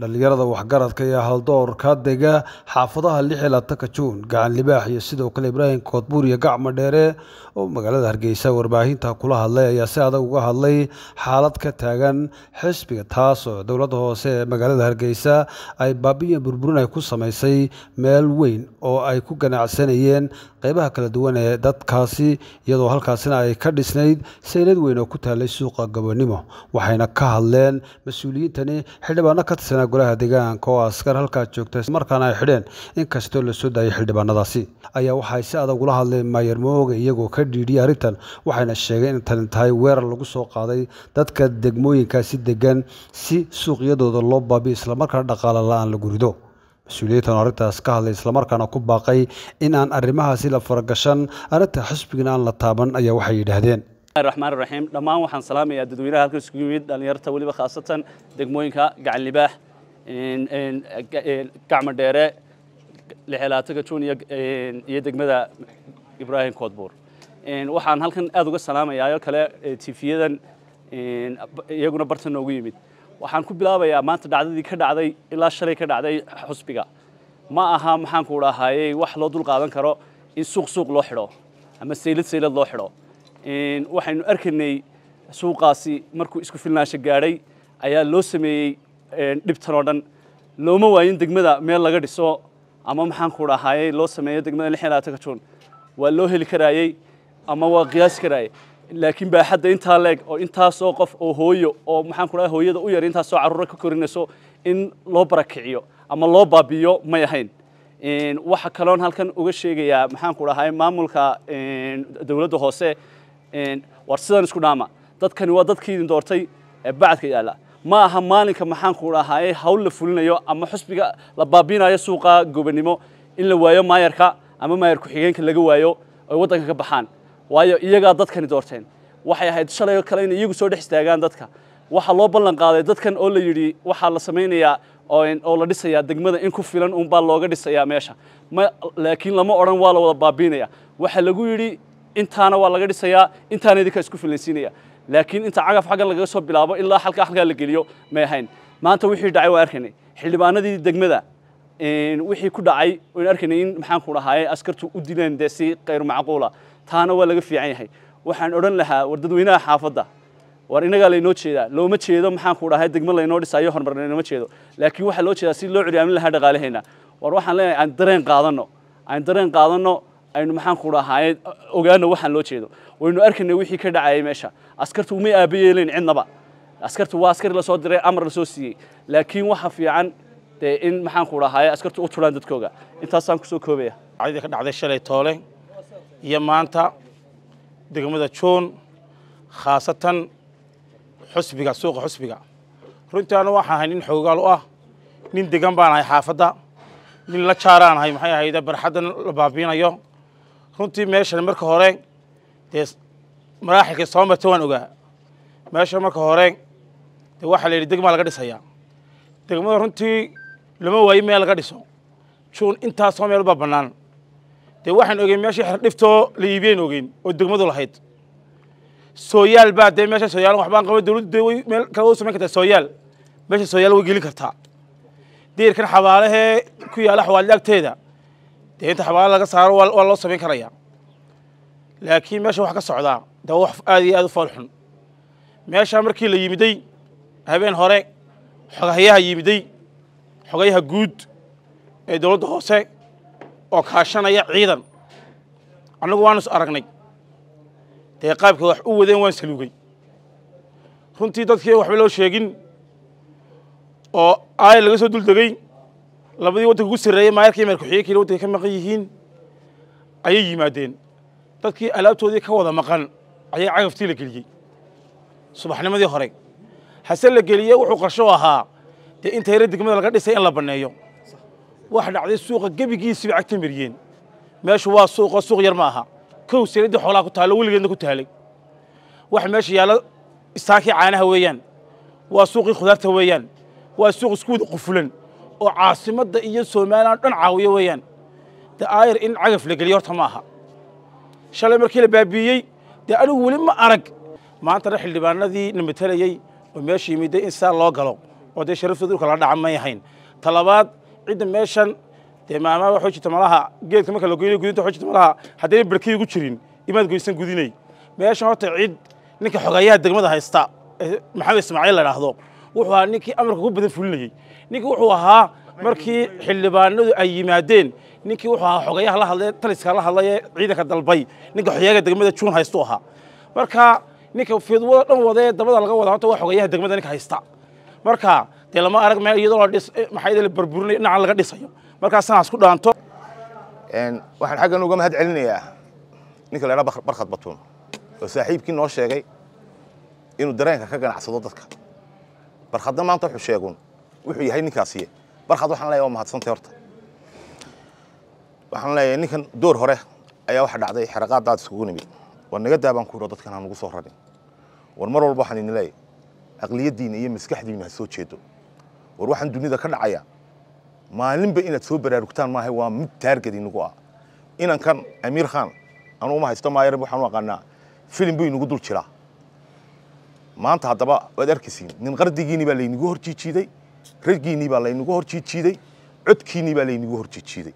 dhallinyarada waxgaradka ee haldoor ka dega xaafadaha lixilaatanka juun gacan libaax iyo sidoo kale ibraahim koodbuur iyo gacma dheere oo magaalada hargeysa warbaahinta kula hadlay ayaa si adag uga hadlay xaalad ka taagan xisbiga taasoo oo dowladda hoose ee magaalada hargeysa ay baabiyan burburin ay ku samaysay meel weyn oo ay ku ganacsanayeen qeybaha kala duwan ee dadkaasi iyadoo halkaasina ay ka dhisnayd saylad weyn oo ku taallay suuqa gabonimo waxayna ka hadleen mas-uuliyiintani xildhibaano ka tirsan dhammaan golaha deegaanka oo askar halkaa joogta markaana ay xidheen inkastoo la daayay xildhibaanadaasi ayaa waxay si adag ula hadleen maayer mooge iyagoo ka dhiidhiyay arrintan waxayna sheegeen in tani tahay weerar lagu soo qaaday dadka degmooyinkaasi degan si suuqyadooda loo baabiyo islamarkaana dhaqaale la-aan lagu rido mas-uuliyiintan arrintaas ka hadlay islamarkaana ku baaqay in aan arrimahaasi la faragashan arrinta xisbigana aan la taaban ayaa waxay yidhaahdeen الرحمن الرحيم دمان وحن سلامي يا ددوينها هلكس كيميد دليرتا وليبا خاصة دقموينكا قاع gacmo dheere lixelaatanka junior iyo degmada ibraahim koodbuur waxaan halkan aada uga salaamayaa kale eh, tifiyadan iyaguna bartan noogu yimid waxaan ku bilaabayaa maanta dhacdadii ka dhacday ilaa shalay ka dhacday xusbiga ma aha maxaan ku dhahaayey wax loo dul qaadan karo in suuq suuq loo xidho ama saylad saylad loo xidho waxaynu arkaynay suuqaasi markuu isku filnaansho gaadhay ayaa loo sameeyey dhibtan oo dhan looma waayin degmada meel laga dhiso ama maxaan ku dhahaayey loo sameeyo degmada lix iyo labaatanka juun waa loo heli karaayey ama waa qiyaasi karaayey laakiin baaxadda intaa leeg oo intaasoo qof oo hooyo oo maxaan ku dhahay hooyada u yar intaasoo caruura ka korinayso in loo barakiciyo ama loo baabi'iyo may ahayn waxa kaloon halkan uga sheegayaa maxaan ku dhahay maamulka dowladda hoose war sidan isku dhaama dadkani waa dadkii doortay ee bacadka yaalla ma aha maalinka maxaanku ku dhahaayey hawl la fulinayo ama xusbiga la baabinayo suuqa gobanimo in la waayo maayarka ama maayar ku-xigeenka laga waayo ay waddanka ka baxaan waayo iyagaa dadkani doorteen waxay ahayd shalay kale in iyagu soo dhex istaagaan dadka waxaa loo ballanqaaday dadkan oo la yidhi waxaa la samaynayaa oo la dhisayaa degmada in ku filan unbaa looga dhisayaa meesha laakiin lama odhan waa la wada baabinaya waxaa lagu yidhi intaana waa laga dhisayaa intaana idinkaa isku filansiinaya laakiin inta cagaf xagga lagaga soo bilaabo ilaa halkaa halkaa la geliyo may ahayn maanta wixii dhacay waa arkaynay xildhibaanadii degmada wixii ku dhacay waan arkaynay in maxaanku dhahaye askartu u dileen dee si kayr macquula taana waa laga fiican yahay waxaan odhan lahaa war dadweynaha xaafadda war inagaa laynoo jeedaa looma jeedo maxaanku dhahay degmo laynoo dhisayo horumar laynoma jeedo laakiin waxaa loo jeedaa si loo curyaamin lahaa dhaqaalaheena war waxaan leenahay aan dareen qaadanno aan dareen qaadanno aynu maxaan ku dhahaay ogaano waxaan loo jeedo waynu arkaynay wixii ka dhacayay meesha askartu uma aabayeelayn cidnaba askartu waa askar la diray amar la siiyey laakiin waxa fiican dee in maxaan ku dhahaay askartu u tulaan dadkooga intaasaan ku koobaya dhacdadii ka dhacday shalay toole iyo maanta degmada joon khaasatan xusbiga suuqa xusbiga runtii anu waxaan ahay nin xoogaal u ah nin degan baan ahay xaafadda nin la jaaraan ahay maxay ahayda barxaddan la baabiinayo runtii meeshan marka hore dee maraaxilkii soo marta waan ogaa meesha marka hore dee waxaa la yidhi degmaa laga dhisayaa degmada runtii lama waayo meel laga dhiso juun intaasoo meel baa bannaan dee waxaan ogeyn meeshii xerdhifto la iibiyeen ogeyn oo degmadu lahayd sooyaal baa dee meesha sooyaal waxbaan qaba dawladdu dee way meel kale way samayn kartaa sooyaal meesha sooyaal way gelin kartaa deerkan xabaalahee ku yaala xawaalida agteeda dee inta xabaalo laga saaro waa loo samayn karaya laakiin meesha wax ka socdaa de wax aad iyo aad u fool xun meeshaa markii la yimiday habeen hore xogahayaha yimiday xogayaha guud ee dowladda hoose oo kaashanaya ciidan annagu waanu is aragnay dee qaabka wax u wadeen waan saluugay runtii dadkii waxba loo sheegin oo aaya laga soo duldegey labadii waddanka ugu sarreeyey maayarka imaylka xigeenkiina waddanka ka maqan yihiin ayay yimaadeen dadkii alaabtoodii ka wada maqan ayay cagaftii la geliyey subaxnimadii hore hase la geliyey wuxuu qarsho ahaa dee inta yare degmada laga dhisay in la banneeyo wax dhacday suuqa gebigiisiiba cagta mariyeen meeshu waa suuqa suuq yar ma aha kow sanaddii xoolaa ku taallo weligeedna ku taalay wax meesha yaalla isaakii caanaha weeyaan waa suuqii khudaarta weeyaan waa suuq isku wada qufulan oo caasimadda iyo somalilan dhan caawiya weeyaan de ayar in cagaf la geliyo horta ma aha shalay markii la baabiiyey dee anigu weli ma arag maantana xildhibaanadii na matelayey oo meesha yimid de in saa loo galo oo dee sharafta dhulka la dhaca may ahayn talabaad cidda meeshan dee maamaa waxoo jirta malaha geedka marka la goynayo gudinta waxoo malaha haddayna barkii ugu jirin imaad goysan gudinay meeshan horta cid ninka xogayaha degmada haysta eh, maxamed ismaaciil la dhaahdo wuxuu ahaa ninkii amarka ku badan fulinayey ninkii wuxuu ahaa markii xildhibaanadu ay yimaadeen ninkii wuxuu ahaa xogayaha la hadlay taliska la hadlaya ciidanka dalbay ninka xoyaaga degmada juun haystu ahaa marka ninka fidwada dhan wada dabada laga wada horta waa xogayaha degmada ninka haysta marka dee lama arag meel iyadoo eh, maxaa la burburinay dhinaca laga dhisayo markaa sanaas ku dhaanto waxaan xaggan uga mahad celinayaa ninka la yadhaa barkhad batuun oo saaxiibkii noo sheegay inuu dareenka ka ganacsado dadka barkhadna maanta wuxuu sheegun wuxuu yahay ninkaasiye barkhad waxaan leeyahay waa mahadsantay horta waxaan leeyahay ninkan door hore ayaa waxa dhacday xeraqaaddaad isugu nimid war naga daabaan ku yidho dadkan hanugu soo rarin war mar walba waxaan idin leeyahay iyo maskaxdiina ha soo jeedo war waxaan dunida ka dhacaya maalinba inaad soo baraarugtaan maahay waa mid taargad inagu ah inankan amiir khan anugu haysto maayarab waxaan u aqaanaa filim buu inagu dul jiraa maanta haddaba waad arkaysiin nin qardigiinii baa laynagu horjiijiiday rargiinii baa laynagu horjiijiiday codkiinii baa laynagu horjiijiiday